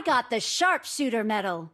I got the sharpshooter medal.